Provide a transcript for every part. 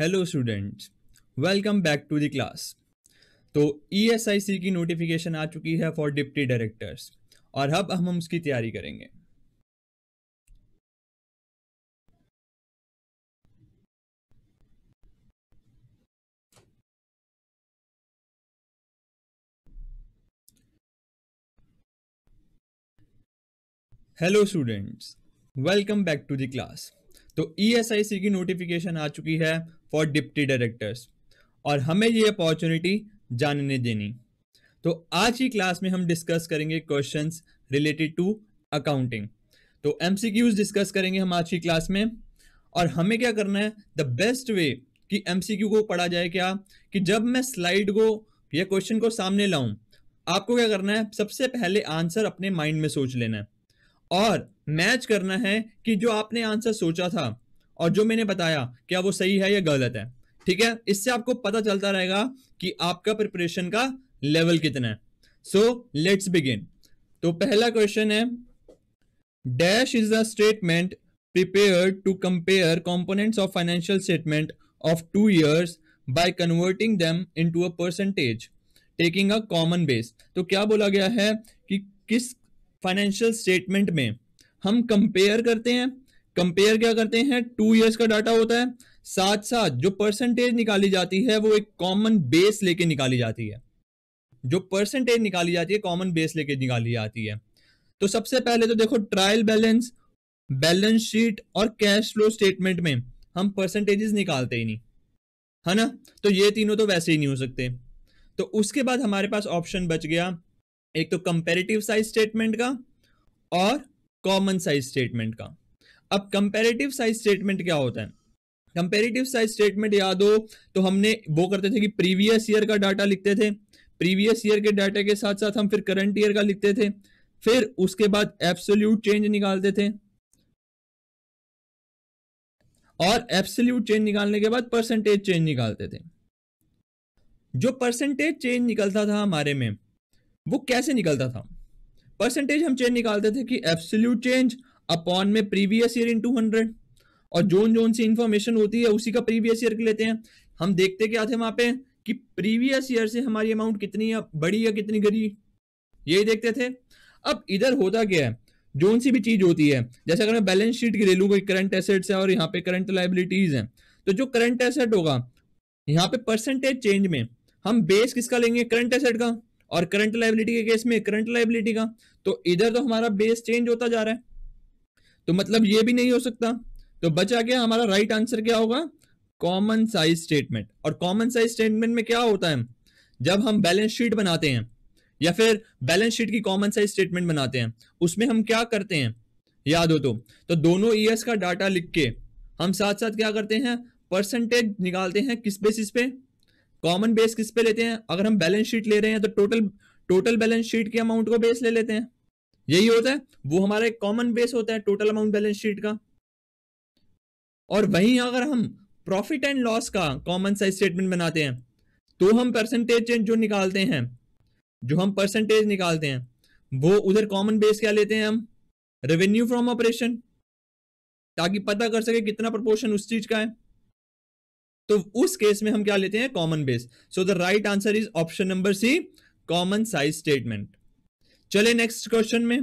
hello students welcome back to the class तो ESIC e की notification आ चुकी है फॉर डिप्टी डायरेक्टर्स और अब हम हम उसकी तैयारी करेंगे hello students welcome back to the class तो ई e की नोटिफिकेशन आ चुकी है फॉर डिप्टी डायरेक्टर्स और हमें ये अपॉर्चुनिटी जानने देनी तो आज की क्लास में हम डिस्कस करेंगे क्वेश्चंस रिलेटेड टू अकाउंटिंग तो एमसीक्यूज डिस्कस करेंगे हम आज की क्लास में और हमें क्या करना है द बेस्ट वे कि एमसीक्यू को पढ़ा जाए क्या कि जब मैं स्लाइड को या क्वेश्चन को सामने लाऊं आपको क्या करना है सबसे पहले आंसर अपने माइंड में सोच लेना है और मैच करना है कि जो आपने आंसर सोचा था और जो मैंने बताया क्या वो सही है या गलत है ठीक है इससे आपको पता चलता रहेगा कि आपका प्रिपरेशन का लेवल कितना है सो लेट्स बिगिन तो पहला क्वेश्चन है dash is the statement to compare compare of financial statement of two years by converting them into a percentage taking a common base तो क्या बोला गया है कि किस फाइनेंशियल स्टेटमेंट में हम कंपेयर करते हैं कंपेयर क्या करते हैं टू ईयर्स का डाटा होता है साथ साथ जो परसेंटेज निकाली जाती है वो एक कॉमन बेस लेके निकाली जाती है जो परसेंटेज निकाली जाती है कॉमन बेस लेके निकाली जाती है तो सबसे पहले तो देखो ट्रायल बैलेंस बैलेंस शीट और कैश फ्लो स्टेटमेंट में हम परसेंटेजेस निकालते ही नहीं है ना तो ये तीनों तो वैसे ही नहीं हो सकते तो उसके बाद हमारे पास ऑप्शन बच गया एक तो कंपेरेटिव साइज स्टेटमेंट का और कॉमन साइज स्टेटमेंट का अब कंपेरेटिव साइज स्टेटमेंट क्या होता है कंपेरेटिव साइज स्टेटमेंट याद हो तो हमने वो करते थे कि प्रीवियस ईयर का डाटा लिखते थे प्रीवियस ईयर के डाटा के साथ साथ हम फिर करंट ईयर का लिखते थे फिर उसके बाद एब्सोल्यूट चेंज निकालते थे और एब्सोल्यूट चेंज निकालने के बाद परसेंटेज चेंज निकालते थे जो परसेंटेज चेंज निकलता था हमारे में वो कैसे निकलता था परसेंटेज हम चेंज निकालते थे कि एब्सोल्यूट चेंज अपॉन में previous year into hundred और जोन जोन सी इंफॉर्मेशन होती है उसी का प्रीवियस ईयर लेते हैं हम देखते क्या थे वहां पे कि प्रीवियस ईयर से हमारी अमाउंट कितनी है बड़ी या कितनी गरी यही देखते थे अब इधर होता क्या है जोन सी भी चीज होती है जैसे अगर मैं बैलेंस शीट की ले लूँ कोई करंट एसेट्स है और यहाँ पे करंट लाइबिलिटीज हैं तो जो करंट एसेट होगा यहाँ पे परसेंटेज चेंज में हम बेस किसका लेंगे करंट एसेट का और करंट लाइबिलिटी के केस में करंट लाइबिलिटी का तो इधर तो हमारा बेस चेंज होता जा रहा है तो मतलब ये भी नहीं हो सकता तो बचा क्या हमारा राइट right आंसर क्या होगा कॉमन साइज स्टेटमेंट और कॉमन साइज स्टेटमेंट में क्या होता है जब हम बैलेंस शीट बनाते हैं या फिर बैलेंस शीट की कॉमन साइज स्टेटमेंट बनाते हैं उसमें हम क्या करते हैं याद हो तो तो दोनों ईयर्स का डाटा लिख के हम साथ साथ क्या करते हैं परसेंटेज निकालते हैं किस बेसिस पे कॉमन बेस किस पे लेते हैं अगर हम बैलेंस शीट ले रहे हैं तो टोटल टोटल बैलेंस शीट के अमाउंट को बेस ले लेते हैं यही होता है वो हमारा एक कॉमन बेस होता है टोटल अमाउंट बैलेंस शीट का और वहीं अगर हम प्रॉफिट एंड लॉस का कॉमन साइज स्टेटमेंट बनाते हैं तो हम परसेंटेज चेंज जो निकालते हैं जो हम परसेंटेज निकालते हैं वो उधर कॉमन बेस क्या लेते हैं हम रेवेन्यू फ्रॉम ऑपरेशन ताकि पता कर सके कितना प्रपोर्शन उस चीज का है तो उस केस में हम क्या लेते हैं common base so the right answer is option number C common size statement चले नेक्स्ट क्वेश्चन में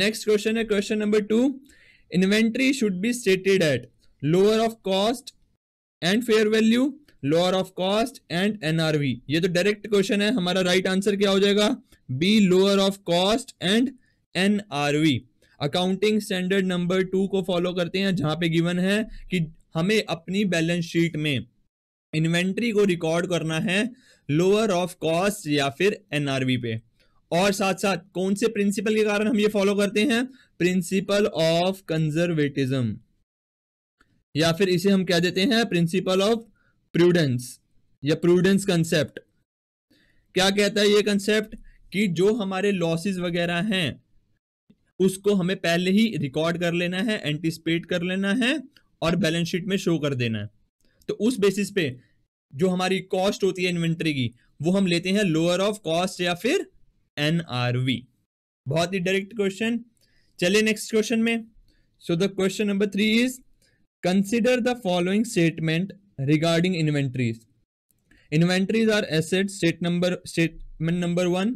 नेक्स्ट क्वेश्चन है question number two inventory should be stated at lower of cost and fair value lower of cost and NRV ये तो direct question है हमारा right right answer क्या हो जाएगा B lower of cost and NRV accounting standard number two को follow करते हैं जहां पे गिवन है कि हमें अपनी बैलेंस शीट में इन्वेंट्री को रिकॉर्ड करना है लोअर ऑफ कॉस्ट या फिर एनआरवी पे और साथ साथ कौन से प्रिंसिपल के कारण हम ये फॉलो करते हैं प्रिंसिपल ऑफ कंजर्वेटिज्म या फिर इसे हम कह देते हैं प्रिंसिपल ऑफ प्रूडेंस या प्रूडेंस कंसेप्ट क्या कहता है ये कंसेप्ट कि जो हमारे लॉसेस वगैरह हैं उसको हमें पहले ही रिकॉर्ड कर लेना है एंटिसिपेट कर लेना है और बैलेंस शीट में शो कर देना है तो उस बेसिस पे जो हमारी कॉस्ट होती है इन्वेंट्री की वो हम लेते हैं लोअर ऑफ कॉस्ट या फिर एन बहुत ही डायरेक्ट क्वेश्चन चले नेक्स्ट क्वेश्चन में so the question number three is consider the following statement regarding inventories inventories are asset state number statement number one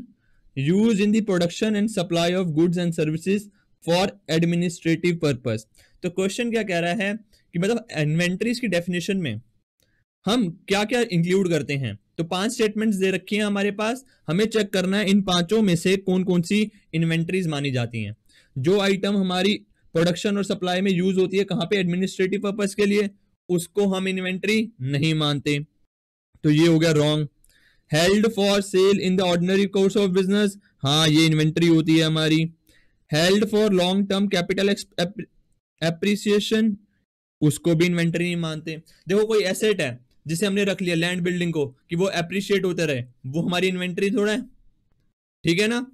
use in the production and supply of goods and services for administrative purpose तो question क्या कह रहा है कि मतलब inventories की definition में हम क्या क्या इंक्लूड करते हैं तो पांच स्टेटमेंट्स दे रखी हैं हमारे पास हमें चेक करना है इन पांचों में से कौन कौन सी इन्वेंट्रीज मानी जाती हैं जो आइटम हमारी प्रोडक्शन और सप्लाई में यूज होती है कहाँ पे एडमिनिस्ट्रेटिव पर्पज के लिए उसको हम इन्वेंट्री नहीं मानते तो ये हो गया wrong held for sale in the ordinary course of business हाँ ये इन्वेंट्री होती है हमारी held for long term capital appreciation उसको भी इन्वेंटरी नहीं मानते देखो कोई एसेट है जिसे हमने रख लिया लैंड बिल्डिंग को कि वो अप्रिशिएट होते रहे वो हमारी इन्वेंटरी थोड़ा है ठीक है ना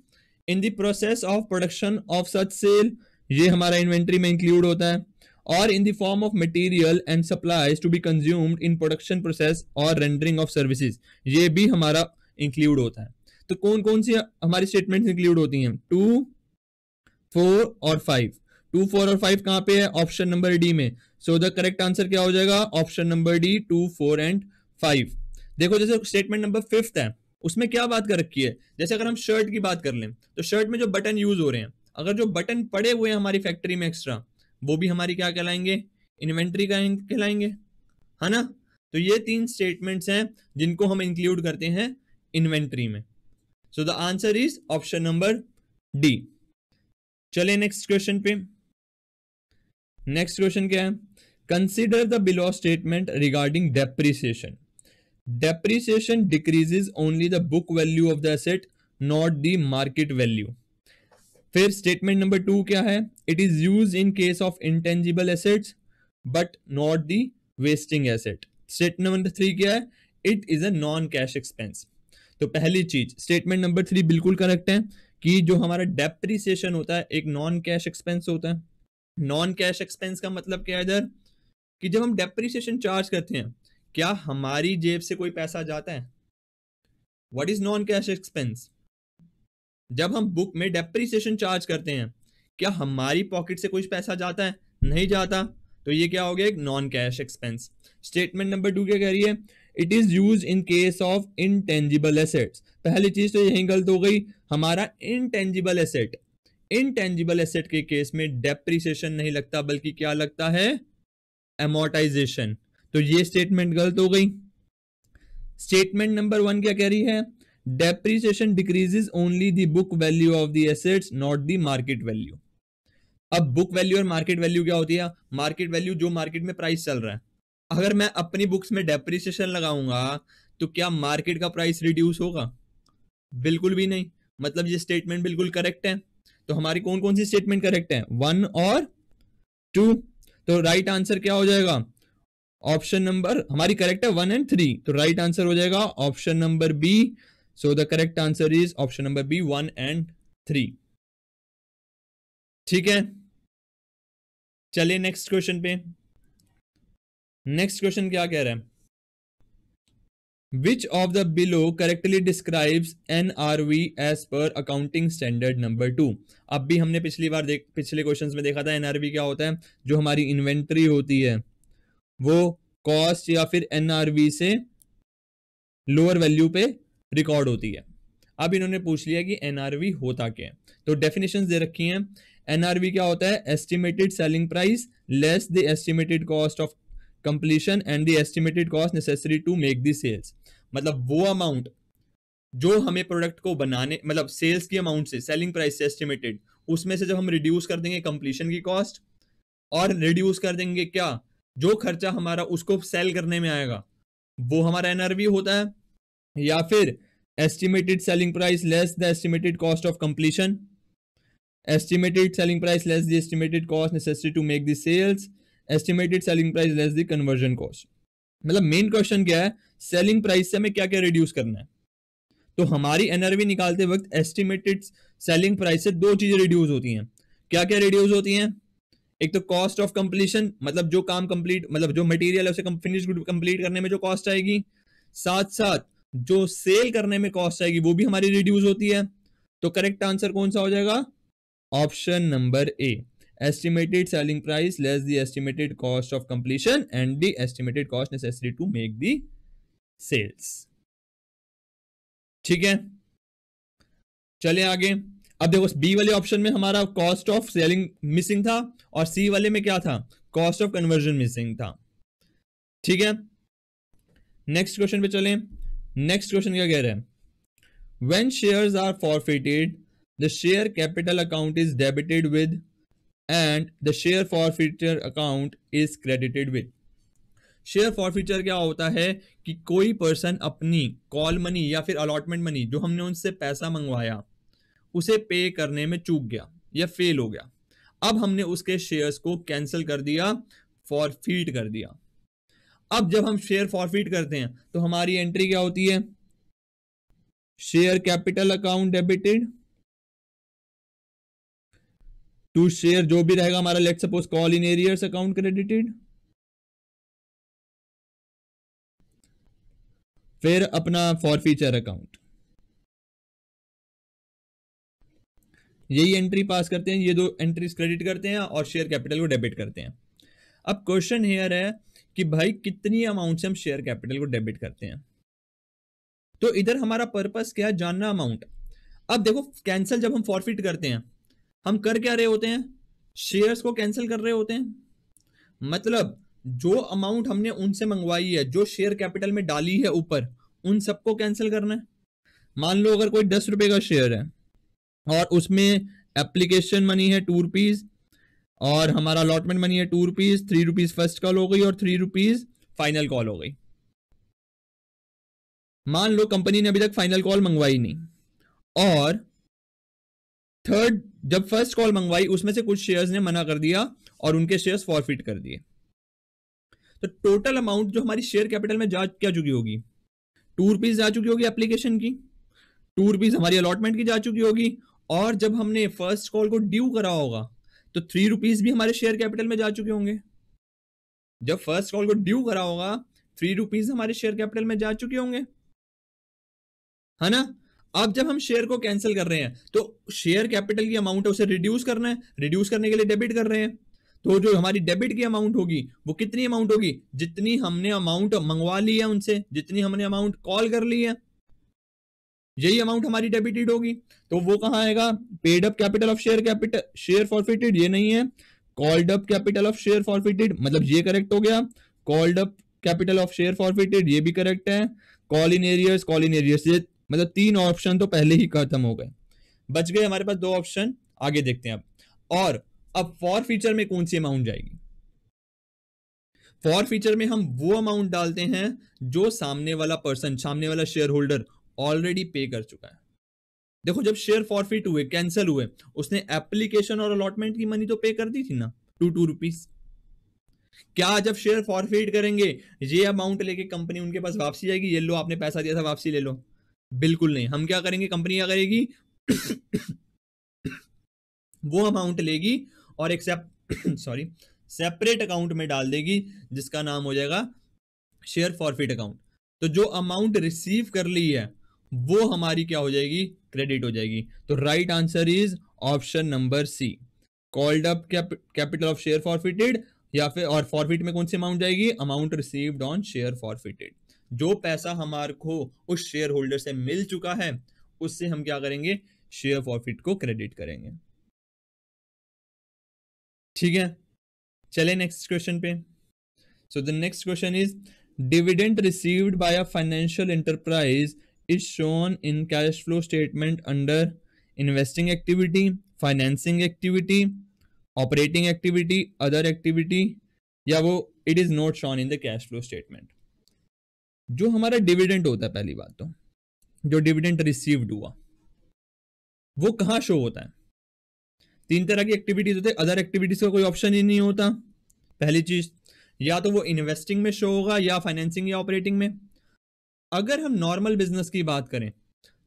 in the process of production of such sale ये हमारा इन्वेंटरी में इंक्लूड होता है और in the form of material and supplies to be consumed in production process और रेंडरिंग ऑफ सर्विसेज ये भी हमारा इंक्लूड होता है तो कौन कौन सी हमारी स्टेटमेंट्स इंक्लूड होती हैं टू फोर और फाइव टू फोर और फाइव कहाँ पे है ऑप्शन नंबर डी में सो द करेक्ट आंसर क्या हो जाएगा option number D two four and five देखो जैसे स्टेटमेंट नंबर फिफ्थ है उसमें क्या बात कर रखी है जैसे अगर हम शर्ट की बात कर लें तो शर्ट में जो बटन यूज हो रहे हैं अगर जो बटन पड़े हुए हैं हमारी फैक्ट्री में एक्स्ट्रा वो भी हमारी क्या कहलाएंगे इन्वेंट्री का कहलाएंगे है ना तो ये तीन स्टेटमेंट्स हैं जिनको हम इंक्लूड करते हैं इन्वेंट्री में so the answer is option number D चले नेक्स्ट क्वेश्चन पे नेक्स्ट क्वेश्चन क्या है consider the below statement regarding depreciation depreciation decreases only the book value of the asset not the market value फिर statement number two क्या है it is use in case of intangible assets but not the wasting asset statement number three क्या है it is a non cash expense तो पहली चीज statement number three बिल्कुल correct है कि जो हमारा डेप्रिसिएशन होता है एक नॉन कैश एक्सपेंस होता है नॉन कैश एक्सपेंस का मतलब क्या है इधर कि जब हम डेप्रिसिएशन चार्ज करते हैं क्या हमारी जेब से कोई पैसा जाता है what is non cash expense जब हम बुक में डेप्रिसिएशन चार्ज करते हैं क्या हमारी पॉकेट से कुछ पैसा जाता है नहीं जाता तो ये क्या हो गया एक non cash expense statement number two क्या कह रही है it is use in case of intangible assets पहली चीज तो यही गलत हो गई हमारा इनटेंजिबल एसेट इनटेंजिबल एसेट के केस में डेप्रिसिएशन नहीं लगता बल्कि क्या लगता है एमोर्टाइजेशन तो ये स्टेटमेंट गलत हो गई स्टेटमेंट नंबर वन क्या कह रही है depreciation decreases only the book value of the assets not the market value अब बुक वैल्यू और मार्केट वैल्यू क्या होती है मार्केट वैल्यू जो मार्केट में प्राइस चल रहा है अगर मैं अपनी बुक्स में डेप्रिसिएशन लगाऊंगा तो क्या मार्केट का प्राइस रिड्यूस होगा बिल्कुल भी नहीं मतलब ये स्टेटमेंट बिल्कुल करेक्ट है तो हमारी कौन कौन सी स्टेटमेंट करेक्ट है वन और टू तो राइट आंसर क्या हो जाएगा ऑप्शन नंबर हमारी करेक्ट है वन एंड थ्री तो राइट आंसर हो जाएगा option number B so the correct answer is option number B one and three ठीक है चलिए नेक्स्ट क्वेश्चन पे नेक्स्ट क्वेश्चन क्या कह रहा है Which of the below correctly describes NRV as per accounting standard number two अब भी हमने पिछली बार देख पिछले क्वेश्चन में देखा था एनआरवी क्या होता है जो हमारी इन्वेंट्री होती है वो कॉस्ट या फिर एनआरवी से लोअर वैल्यू पे रिकॉर्ड होती है अब इन्होंने पूछ लिया कि एनआरवी होता क्या है तो डेफिनेशन दे रखी हैं एनआरवी क्या होता है estimated selling price less the estimated cost of completion and the estimated cost necessary to make the sales मतलब वो अमाउंट जो हमें प्रोडक्ट को बनाने मतलब सेल्स की अमाउंट से सेलिंग प्राइस से एस्टिमेटेड उसमें से जब हम रिड्यूस कर देंगे कंप्लीशन की कॉस्ट और रिड्यूस कर देंगे क्या जो खर्चा हमारा उसको सेल करने में आएगा वो हमारा एनआरवी होता है या फिर estimated selling price less the estimated cost of completion estimated selling price less the estimated cost necessary to make the sales estimated selling price less the conversion cost मतलब मेन क्वेश्चन क्या है selling price से हमें क्या क्या reduce करना है तो हमारी एनआरवी निकालते वक्त एस्टिमेटेड सेलिंग प्राइस से दो चीजें रिड्यूस होती हैं क्या क्या रिड्यूस होती हैं एक तो कॉस्ट ऑफ कंप्लीशन मतलब जो काम कंप्लीट मतलब जो मटेरियल है उसे फिनिश गुड कंप्लीट करने में जो कॉस्ट आएगी साथ साथ जो सेल करने में कॉस्ट आएगी वो भी हमारी रिड्यूस होती है तो करेक्ट आंसर कौन सा हो जाएगा option number A estimated selling price less the estimated cost of completion and the estimated cost necessary to make the sales ठीक है चले आगे अब देखो बी वाले ऑप्शन में हमारा कॉस्ट ऑफ सेलिंग मिसिंग था और सी वाले में क्या था कॉस्ट ऑफ कन्वर्जन मिसिंग था ठीक है नेक्स्ट क्वेश्चन पे चलें नेक्स्ट क्वेश्चन क्या कह रहे हैं when shares are forfeited the share capital account is debited with and the share forfeiture account is credited with share forfeiture क्या होता है कि कोई पर्सन अपनी कॉल मनी या फिर अलॉटमेंट मनी जो हमने उनसे पैसा मंगवाया उसे पे करने में चूक गया या फेल हो गया अब हमने उसके शेयर्स को कैंसिल कर दिया फॉरफीट कर दिया अब जब हम शेयर फॉरफीट करते हैं तो हमारी एंट्री क्या होती है share capital account debited to share जो भी रहेगा हमारा let suppose call in arrears account credited फिर अपना फॉर फीचर अकाउंट यही एंट्री पास करते हैं ये दो एंट्रीज क्रेडिट करते हैं और शेयर कैपिटल को डेबिट करते हैं अब क्वेश्चन हेयर है कि भाई कितनी अमाउंट से हम शेयर कैपिटल को डेबिट करते हैं तो इधर हमारा पर्पस क्या है जानना अमाउंट अब देखो कैंसिल जब हम फॉरफिट करते हैं हम कर क्या रहे होते हैं शेयर्स को कैंसिल कर रहे होते हैं मतलब जो अमाउंट हमने उनसे मंगवाई है जो शेयर कैपिटल में डाली है ऊपर उन सबको कैंसिल करना है मान लो अगर कोई दस रुपए का शेयर है और उसमें एप्लीकेशन मनी है टू रुपीज़ और हमारा अलॉटमेंट मनी है two rupees three rupees first call हो गई और थ्री रुपीज़ फाइनल कॉल हो गई मान लो कंपनी ने अभी तक फाइनल कॉल मंगवाई नहीं और थर्ड जब फर्स्ट कॉल मंगवाई उसमें से कुछ शेयर्स ने मना कर दिया और उनके शेयर्स फॉरफिट कर दिए तो टोटल अमाउंट जो हमारी शेयर कैपिटल में जा क्या चुकी होगी टू रुपीज जा चुकी होगी एप्लीकेशन की टू रुपीज हमारी अलॉटमेंट की जा चुकी होगी और जब हमने फर्स्ट कॉल को ड्यू करा होगा तो थ्री रुपीज भी हमारे शेयर कैपिटल में जा चुके होंगे जब फर्स्ट कॉल को ड्यू करा होगा थ्री रुपीज हमारे शेयर कैपिटल में जा चुके होंगे है ना अब जब हम शेयर को कैंसिल कर रहे हैं तो शेयर कैपिटल की अमाउंट है उसे रिड्यूस करना है रिड्यूस करने के लिए डेबिट कर रहे हैं तो जो हमारी डेबिट की अमाउंट होगी वो कितनी अमाउंट होगी जितनी हमने अमाउंट मंगवा ली है उनसे जितनी हमने अमाउंट कॉल कर ली है यही अमाउंट हमारी डेबिटेड होगी तो वो कहां आएगा paid up capital of share capital share forfeited ये नहीं है called up capital of share forfeited मतलब ये करेक्ट हो गया called up capital of share forfeited ये भी करेक्ट है call in arrears call in arrears ये मतलब तीन ऑप्शन तो पहले ही खत्म हो गए बच गए हमारे पास दो ऑप्शन आगे देखते हैं अब और अब फॉर फीचर में कौन सी अमाउंट जाएगी फॉर फीचर में हम वो अमाउंट डालते हैं जो सामने वाला पर्सन सामने वाला शेयर होल्डर ऑलरेडी पे कर चुका है देखो जब शेयर फॉरफिट हुए कैंसिल हुए उसने एप्लीकेशन और अलॉटमेंट की मनी तो पे कर दी थी ना टू टू रुपीज क्या जब शेयर फॉरफिट करेंगे ये अमाउंट लेके कंपनी उनके पास वापसी जाएगी ये लो आपने पैसा दिया था वापसी ले लो बिल्कुल नहीं हम क्या करेंगे कंपनी क्या करेगी वो अमाउंट लेगी और एक सेप सॉरी सेपरेट अकाउंट में डाल देगी जिसका नाम हो जाएगा शेयर फॉरफिट अकाउंट तो जो अमाउंट रिसीव कर ली है वो हमारी क्या हो जाएगी क्रेडिट हो जाएगी तो right answer is option number C called up capital of share forfeited या फिर और फॉरफिट में कौन सी अमाउंट जाएगी amount received on share forfeited जो पैसा हमारे को उस शेयर होल्डर से मिल चुका है उससे हम क्या करेंगे शेयर प्रॉफिट को क्रेडिट करेंगे ठीक है चले नेक्स्ट क्वेश्चन पे so the next question is dividend received by a financial enterprise is shown in cash flow statement under investing activity financing activity operating activity other activity या वो it is not shown in the cash flow statement जो हमारा dividend होता है पहली बात तो जो डिविडेंट रिसीव्ड हुआ वो कहाँ शो होता है तीन तरह की एक्टिविटीज होते अदर एक्टिविटीज का कोई ऑप्शन ही नहीं होता पहली चीज या तो वो इन्वेस्टिंग में शो होगा या फाइनेंसिंग या ऑपरेटिंग में अगर हम नॉर्मल बिजनेस की बात करें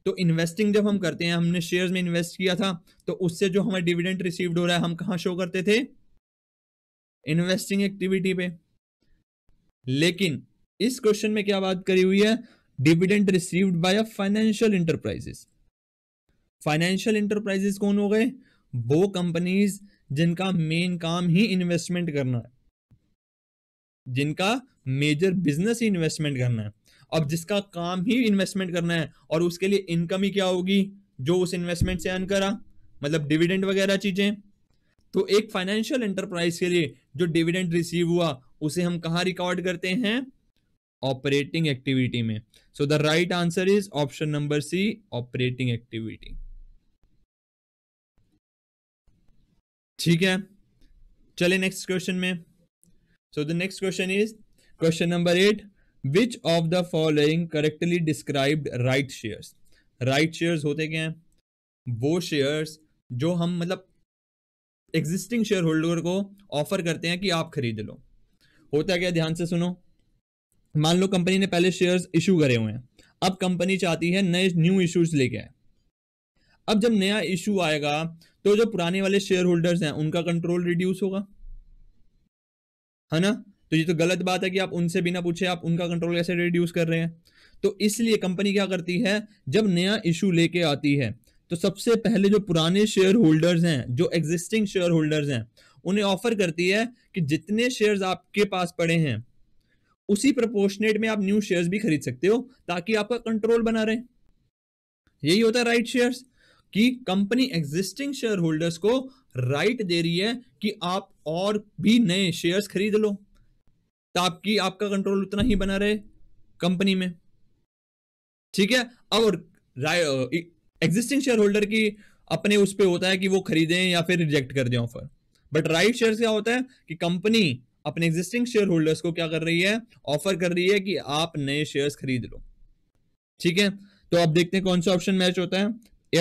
तो इन्वेस्टिंग जब हम करते हैं हमने शेयर्स में इन्वेस्ट किया था तो उससे जो हमें डिविडेंट रिसीव्ड हो रहा है हम कहाँ शो करते थे इन्वेस्टिंग एक्टिविटी पे लेकिन इस क्वेश्चन में क्या बात करी हुई है dividend received by a financial enterprises financial enterprises कौन हो गए वो कंपनीज जिनका मेन काम ही इन्वेस्टमेंट करना है जिनका मेजर बिजनेस ही इन्वेस्टमेंट करना है अब जिसका काम ही इन्वेस्टमेंट करना है और उसके लिए इनकम ही क्या होगी जो उस इन्वेस्टमेंट से अर्न करा मतलब डिविडेंड वगैरह चीजें तो एक फाइनेंशियल एंटरप्राइज के लिए जो डिविडेंड रिसीव हुआ उसे हम कहाँ रिकॉर्ड करते हैं ऑपरेटिंग एक्टिविटी में so the right answer is option number C operating activity ठीक है चले नेक्स्ट क्वेश्चन में so the next question is question number eight which of the following correctly described right shares right shares होते क्या हैं वो shares जो हम मतलब एग्जिस्टिंग शेयर होल्डर को ऑफर करते हैं कि आप खरीद लो होता क्या ध्यान से सुनो मान लो कंपनी ने पहले शेयर्स इशू करे हुए हैं अब कंपनी चाहती है नए न्यू इशूज लेके आए अब जब नया इशू आएगा तो जो पुराने वाले शेयर होल्डर्स हैं उनका कंट्रोल रिड्यूस होगा है ना तो ये तो गलत बात है कि आप उनसे बिना पूछे आप उनका कंट्रोल कैसे रिड्यूस कर रहे हैं तो इसलिए कंपनी क्या करती है जब नया इशू लेके आती है तो सबसे पहले जो पुराने शेयर होल्डर्स हैं जो एग्जिस्टिंग शेयर होल्डर्स हैं उन्हें ऑफर करती है कि जितने शेयर्स आपके पास पड़े हैं उसी प्रपोर्शनेट में आप न्यू शेयर्स भी खरीद सकते हो ताकि आपका कंट्रोल बना रहे यही होता है राइट शेयर्स कि कंपनी एग्जिस्टिंग शेयर होल्डर्स को राइट दे रही है कि आप और भी नए शेयर्स खरीद लो ताकि आपका कंट्रोल उतना ही बना रहे कंपनी में ठीक है और एग्जिस्टिंग शेयर होल्डर की अपने उस पर होता है कि वो खरीदें या फिर रिजेक्ट कर दें ऑफर बट राइट शेयर क्या होता है कि कंपनी अपने एग्जिस्टिंग शेयर होल्डर्स को क्या कर रही है ऑफर कर रही है कि आप नए शेयर खरीद लो ठीक है तो आप देखते हैं कौन सा ऑप्शन मैच होता है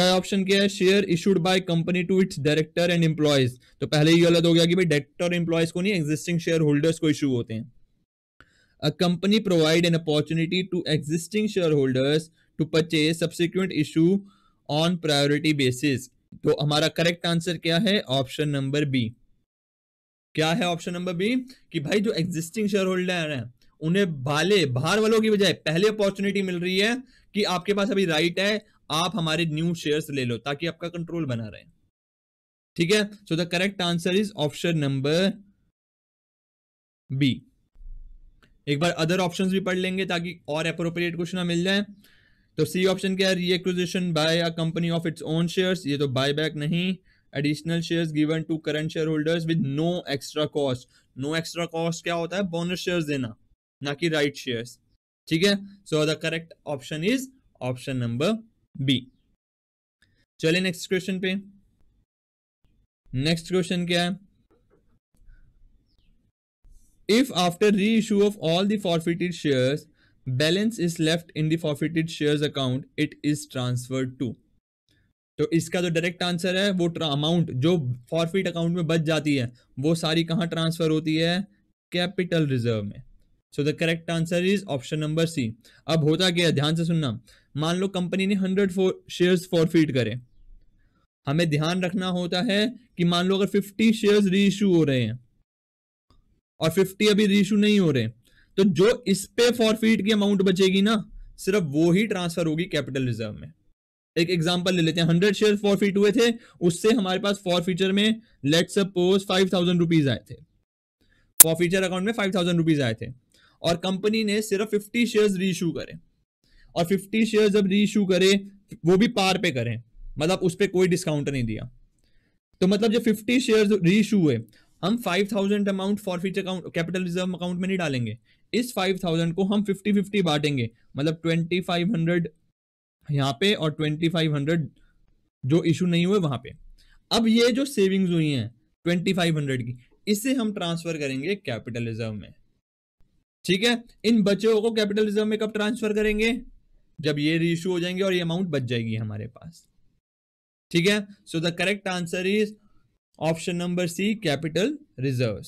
ऑप्शन क्या है share issued by company to its director and employees तो पहले ही गलत हो गया कि डायरेक्टर एम्प्लॉयज को नहीं एग्जिस्टिंग शेयर होल्डर्स को इशू होते हैं a company provide an opportunity to existing share holders to purchase subsequent issue on priority basis तो हमारा करेक्ट आंसर क्या है ऑप्शन नंबर बी क्या है ऑप्शन नंबर बी कि भाई जो एग्जिस्टिंग शेयर होल्डर है उन्हें भाले बाहर वालों की बजाय पहले अपॉर्चुनिटी मिल रही है कि आपके पास अभी राइट है आप हमारे न्यू शेयर्स ले लो ताकि आपका कंट्रोल बना रहे ठीक है so the correct answer is option number B एक बार अदर ऑप्शंस भी पढ़ लेंगे ताकि और अप्रोप्रिएट कुछ ना मिल जाए तो सी ऑप्शन क्या है reacquisition by a company of its own shares ये तो बाय बैक नहीं additional shares given to current share holders with no extra cost no extra cost क्या होता है बोनस शेयर्स देना ना कि राइट शेयर्स ठीक है so the correct option is option number B चलिए नेक्स्ट क्वेश्चन पे नेक्स्ट क्वेश्चन क्या है if after re issue of all forfeited shares balance is left in the forfeited shares account it is transferred to तो इसका जो direct answer है वो amount जो फॉरफिट अकाउंट में बच जाती है वो सारी कहाँ ट्रांसफर होती है कैपिटल रिजर्व में so the correct answer is option number C अब होता क्या ध्यान से सुनना मान लो कंपनी ने हंड्रेड फोर शेयर्स फॉरफिट करे हमें ध्यान रखना होता है कि मान लो अगर फिफ्टी शेयर्स रीइशू हो रहे हैं और फिफ्टी अभी रीइशू नहीं हो रहे तो जो इस पे फॉरफिट की अमाउंट बचेगी ना सिर्फ वो ही ट्रांसफर होगी कैपिटल रिजर्व में एक एग्जांपल ले लेते हैं हंड्रेड शेयर फॉरफिट हुए थे उससे हमारे पास फॉरफीचर में let suppose five thousand rupees आए थे फॉर फॉरफीचर अकाउंट में फाइव थाउजेंड रुपीज आए थे और कंपनी ने सिर्फ फिफ्टी शेयर रीशू करे और फिफ्टी शेयर जब रीशू करे वो भी पार पे करें मतलब उस पर कोई डिस्काउंट नहीं दिया तो मतलब जो फिफ्टी शेयर रीशू हुए हम five thousand amount for forfeiture account capital reserve account में नहीं डालेंगे इस फाइव थाउजेंड को हम फिफ्टी फिफ्टी बांटेंगे मतलब ट्वेंटी फाइव हंड्रेड यहाँ पे और ट्वेंटी फाइव हंड्रेड जो इशू नहीं हुए वहां पे अब ये जो सेविंग्स हुई हैं ट्वेंटी फाइव हंड्रेड की इसे हम ट्रांसफर करेंगे कैपिटल रिजर्व में ठीक है इन बच्चों को कैपिटल रिजर्व में कब ट्रांसफर करेंगे जब ये रीइशू हो जाएंगे और ये अमाउंट बच जाएगी हमारे पास ठीक है so the correct answer is option number C capital reserve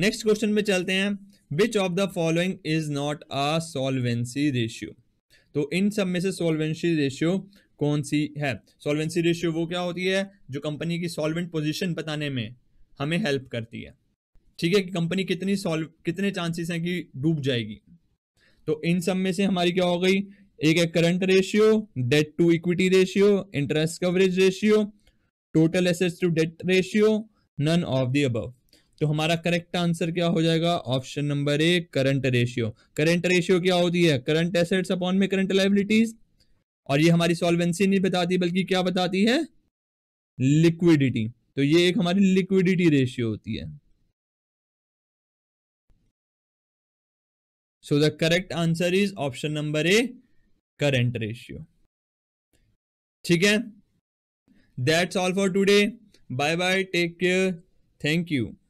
next question में चलते हैं which of the following is not a solvency ratio तो इन सब में से सोलवेंसी रेशियो कौन सी है सोलवेंसी रेशियो वो क्या होती है जो कंपनी की सॉल्वेंट पोजिशन बताने में हमें हेल्प करती है ठीक है कि कंपनी कितनी सॉल्व कितने चांसेस हैं कि डूब जाएगी तो इन सब में से हमारी क्या हो गई एक है current ratio debt to equity ratio interest coverage ratio total assets to debt ratio none of the above तो हमारा करेक्ट आंसर क्या हो जाएगा option number A current ratio current ratio क्या होती है करंट एसेट्स अपॉन में करंट लाइबिलिटीज और ये हमारी सॉल्वेंसी नहीं बताती बल्कि क्या बताती है लिक्विडिटी तो ये एक हमारी लिक्विडिटी रेशियो होती है so the correct answer is option number A current ratio ठीक है that's all for today bye bye take care thank you